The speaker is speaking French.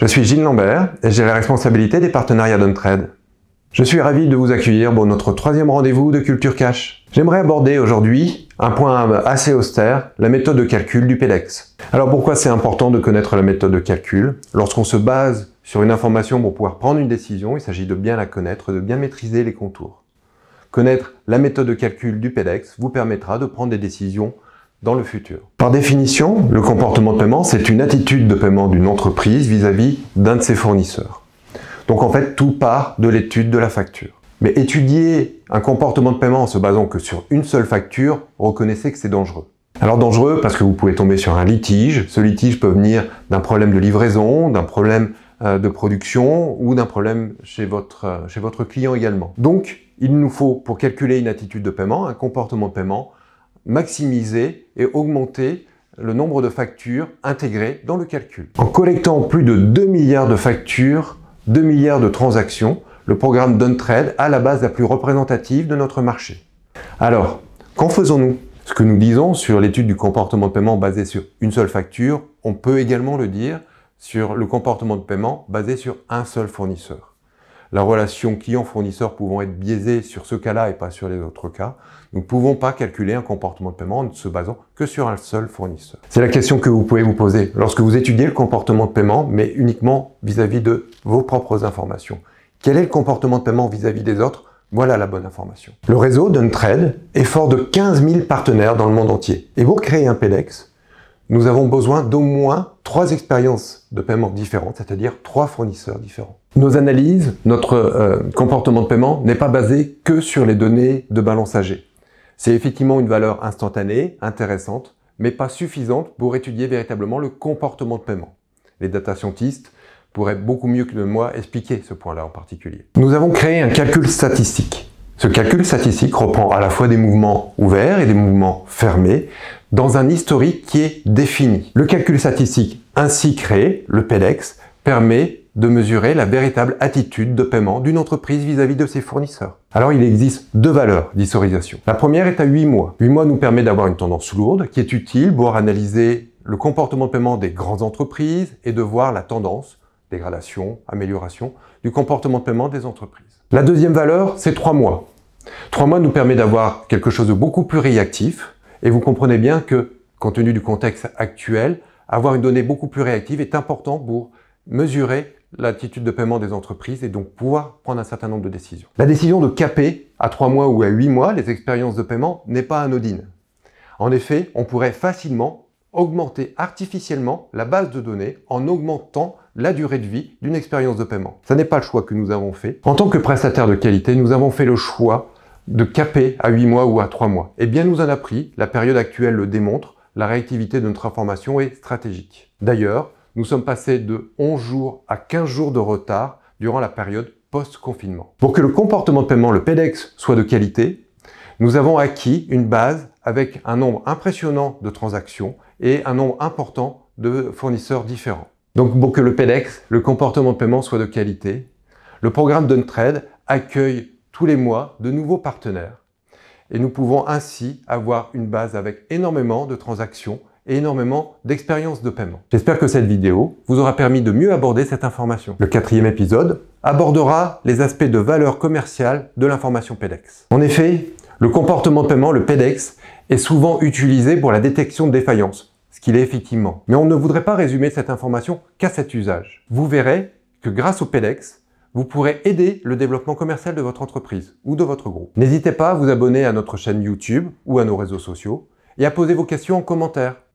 Je suis Gilles Lambert et j'ai la responsabilité des partenariats d'Ontrade. Je suis ravi de vous accueillir pour notre troisième rendez-vous de Culture Cash. J'aimerais aborder aujourd'hui un point assez austère, la méthode de calcul du PEDEX. Alors pourquoi c'est important de connaître la méthode de calcul Lorsqu'on se base sur une information pour pouvoir prendre une décision, il s'agit de bien la connaître, de bien maîtriser les contours. Connaître la méthode de calcul du PEDEX vous permettra de prendre des décisions dans le futur. Par définition, le comportement de paiement, c'est une attitude de paiement d'une entreprise vis-à-vis d'un de ses fournisseurs. Donc en fait, tout part de l'étude de la facture. Mais étudier un comportement de paiement en se basant que sur une seule facture, reconnaissez que c'est dangereux. Alors dangereux parce que vous pouvez tomber sur un litige. Ce litige peut venir d'un problème de livraison, d'un problème euh, de production ou d'un problème chez votre, euh, chez votre client également. Donc, il nous faut, pour calculer une attitude de paiement, un comportement de paiement, maximiser et augmenter le nombre de factures intégrées dans le calcul. En collectant plus de 2 milliards de factures, 2 milliards de transactions, le programme Duntrade a la base la plus représentative de notre marché. Alors, qu'en faisons-nous Ce que nous disons sur l'étude du comportement de paiement basé sur une seule facture, on peut également le dire sur le comportement de paiement basé sur un seul fournisseur la relation client-fournisseur pouvant être biaisée sur ce cas-là et pas sur les autres cas. Nous ne pouvons pas calculer un comportement de paiement en ne se basant que sur un seul fournisseur. C'est la question que vous pouvez vous poser lorsque vous étudiez le comportement de paiement, mais uniquement vis-à-vis de vos propres informations. Quel est le comportement de paiement vis-à-vis des autres voilà la bonne information. Le réseau d'Untrade est fort de 15 000 partenaires dans le monde entier. Et pour créer un PEDEX, nous avons besoin d'au moins trois expériences de paiement différentes, c'est-à-dire trois fournisseurs différents. Nos analyses, notre euh, comportement de paiement n'est pas basé que sur les données de balance C'est effectivement une valeur instantanée, intéressante, mais pas suffisante pour étudier véritablement le comportement de paiement. Les data scientists pourraient beaucoup mieux que moi expliquer ce point-là en particulier. Nous avons créé un calcul statistique. Ce calcul statistique reprend à la fois des mouvements ouverts et des mouvements fermés dans un historique qui est défini. Le calcul statistique ainsi créé, le PEDEX, permet de mesurer la véritable attitude de paiement d'une entreprise vis-à-vis de ses fournisseurs. Alors il existe deux valeurs d'historisation. La première est à 8 mois. 8 mois nous permet d'avoir une tendance lourde qui est utile pour analyser le comportement de paiement des grandes entreprises et de voir la tendance, dégradation, amélioration, du comportement de paiement des entreprises. La deuxième valeur, c'est 3 mois. 3 mois nous permet d'avoir quelque chose de beaucoup plus réactif et vous comprenez bien que, compte tenu du contexte actuel, avoir une donnée beaucoup plus réactive est important pour mesurer l'attitude de paiement des entreprises et donc pouvoir prendre un certain nombre de décisions. La décision de caper à 3 mois ou à 8 mois les expériences de paiement n'est pas anodine. En effet, on pourrait facilement augmenter artificiellement la base de données en augmentant la durée de vie d'une expérience de paiement. Ce n'est pas le choix que nous avons fait. En tant que prestataire de qualité, nous avons fait le choix de caper à 8 mois ou à 3 mois. Et eh bien nous en a pris, la période actuelle le démontre, la réactivité de notre information est stratégique. D'ailleurs, nous sommes passés de 11 jours à 15 jours de retard durant la période post-confinement. Pour que le comportement de paiement, le PEDEX, soit de qualité, nous avons acquis une base avec un nombre impressionnant de transactions et un nombre important de fournisseurs différents. Donc pour que le PEDEX, le comportement de paiement, soit de qualité, le programme d'Untrade accueille tous les mois de nouveaux partenaires et nous pouvons ainsi avoir une base avec énormément de transactions et énormément d'expérience de paiement. J'espère que cette vidéo vous aura permis de mieux aborder cette information. Le quatrième épisode abordera les aspects de valeur commerciale de l'information PEDEX. En effet, le comportement de paiement, le PEDEX, est souvent utilisé pour la détection de défaillances, ce qu'il est effectivement. Mais on ne voudrait pas résumer cette information qu'à cet usage. Vous verrez que grâce au PEDEX, vous pourrez aider le développement commercial de votre entreprise ou de votre groupe. N'hésitez pas à vous abonner à notre chaîne YouTube ou à nos réseaux sociaux et à poser vos questions en commentaire.